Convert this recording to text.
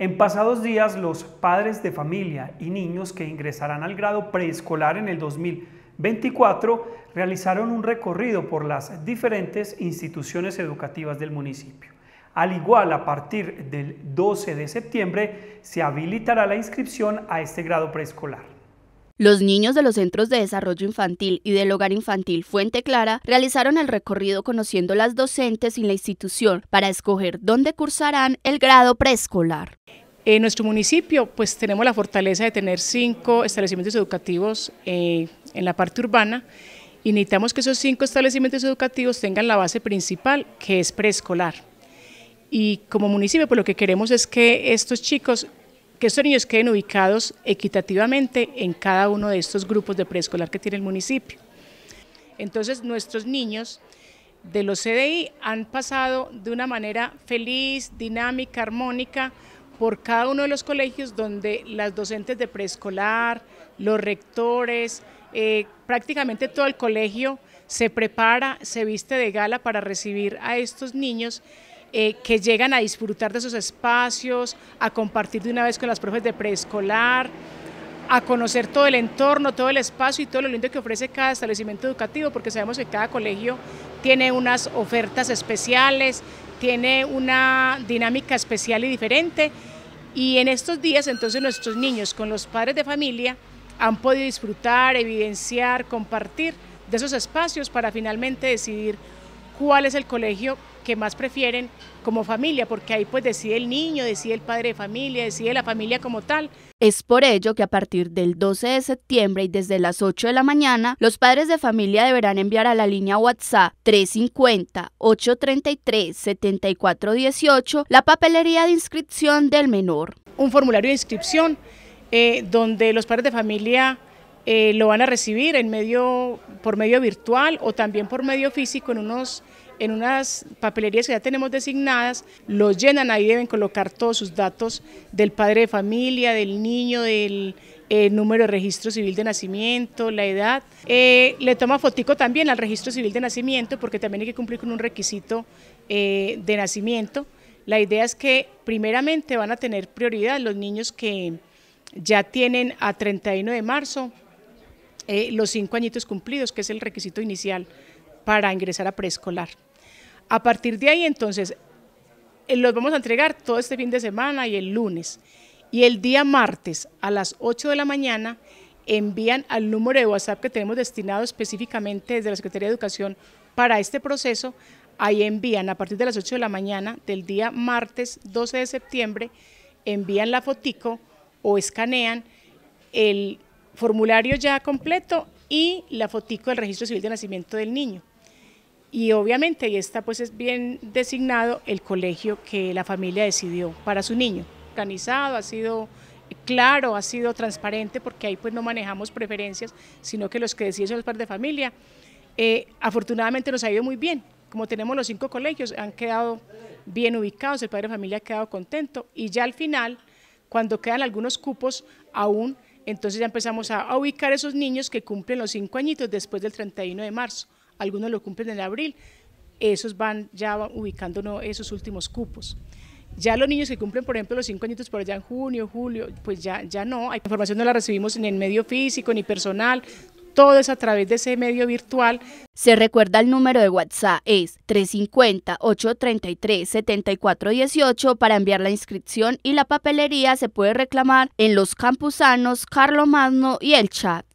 En pasados días, los padres de familia y niños que ingresarán al grado preescolar en el 2024 realizaron un recorrido por las diferentes instituciones educativas del municipio. Al igual, a partir del 12 de septiembre se habilitará la inscripción a este grado preescolar. Los niños de los Centros de Desarrollo Infantil y del Hogar Infantil Fuente Clara realizaron el recorrido conociendo las docentes y la institución para escoger dónde cursarán el grado preescolar. En nuestro municipio pues tenemos la fortaleza de tener cinco establecimientos educativos eh, en la parte urbana y necesitamos que esos cinco establecimientos educativos tengan la base principal que es preescolar. Y como municipio pues lo que queremos es que estos chicos que estos niños queden ubicados equitativamente en cada uno de estos grupos de preescolar que tiene el municipio. Entonces nuestros niños de los CDI han pasado de una manera feliz, dinámica, armónica, por cada uno de los colegios donde las docentes de preescolar, los rectores, eh, prácticamente todo el colegio se prepara, se viste de gala para recibir a estos niños eh, que llegan a disfrutar de esos espacios, a compartir de una vez con las profes de preescolar, a conocer todo el entorno, todo el espacio y todo lo lindo que ofrece cada establecimiento educativo, porque sabemos que cada colegio tiene unas ofertas especiales, tiene una dinámica especial y diferente. Y en estos días entonces nuestros niños con los padres de familia han podido disfrutar, evidenciar, compartir de esos espacios para finalmente decidir cuál es el colegio que más prefieren como familia, porque ahí pues decide el niño, decide el padre de familia, decide la familia como tal. Es por ello que a partir del 12 de septiembre y desde las 8 de la mañana, los padres de familia deberán enviar a la línea WhatsApp 350-833-7418 la papelería de inscripción del menor. Un formulario de inscripción eh, donde los padres de familia eh, lo van a recibir en medio, por medio virtual o también por medio físico en unos en unas papelerías que ya tenemos designadas, los llenan, ahí deben colocar todos sus datos del padre de familia, del niño, del eh, número de registro civil de nacimiento, la edad. Eh, le toma fotico también al registro civil de nacimiento porque también hay que cumplir con un requisito eh, de nacimiento. La idea es que primeramente van a tener prioridad los niños que ya tienen a 31 de marzo los cinco añitos cumplidos, que es el requisito inicial para ingresar a preescolar. A partir de ahí, entonces, eh, los vamos a entregar todo este fin de semana y el lunes. Y el día martes a las 8 de la mañana envían al número de WhatsApp que tenemos destinado específicamente desde la Secretaría de Educación para este proceso. Ahí envían a partir de las 8 de la mañana del día martes 12 de septiembre, envían la fotico o escanean el formulario ya completo y la fotico del registro civil de nacimiento del niño y obviamente y está pues es bien designado el colegio que la familia decidió para su niño. Organizado, ha sido claro, ha sido transparente porque ahí pues no manejamos preferencias, sino que los que deciden son los padres de familia. Eh, afortunadamente nos ha ido muy bien, como tenemos los cinco colegios, han quedado bien ubicados, el padre de familia ha quedado contento y ya al final, cuando quedan algunos cupos aún, entonces ya empezamos a, a ubicar esos niños que cumplen los cinco añitos después del 31 de marzo algunos lo cumplen en abril, esos van ya ubicándonos esos últimos cupos. Ya los niños que cumplen, por ejemplo, los cinco añitos por allá en junio, julio, pues ya, ya no, la información no la recibimos ni en medio físico, ni personal, todo es a través de ese medio virtual. Se recuerda el número de WhatsApp, es 350-833-7418 para enviar la inscripción y la papelería se puede reclamar en los campusanos, Carlos Magno y el chat.